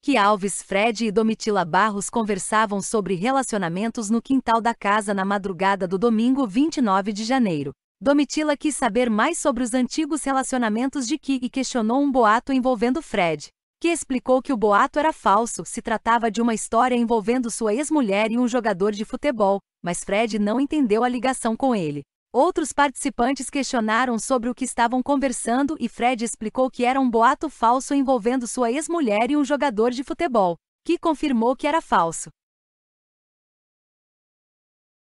que Alves Fred e Domitila Barros conversavam sobre relacionamentos no quintal da casa na madrugada do domingo 29 de janeiro. Domitila quis saber mais sobre os antigos relacionamentos de Ki e questionou um boato envolvendo Fred, que explicou que o boato era falso, se tratava de uma história envolvendo sua ex-mulher e um jogador de futebol, mas Fred não entendeu a ligação com ele. Outros participantes questionaram sobre o que estavam conversando e Fred explicou que era um boato falso envolvendo sua ex-mulher e um jogador de futebol, que confirmou que era falso.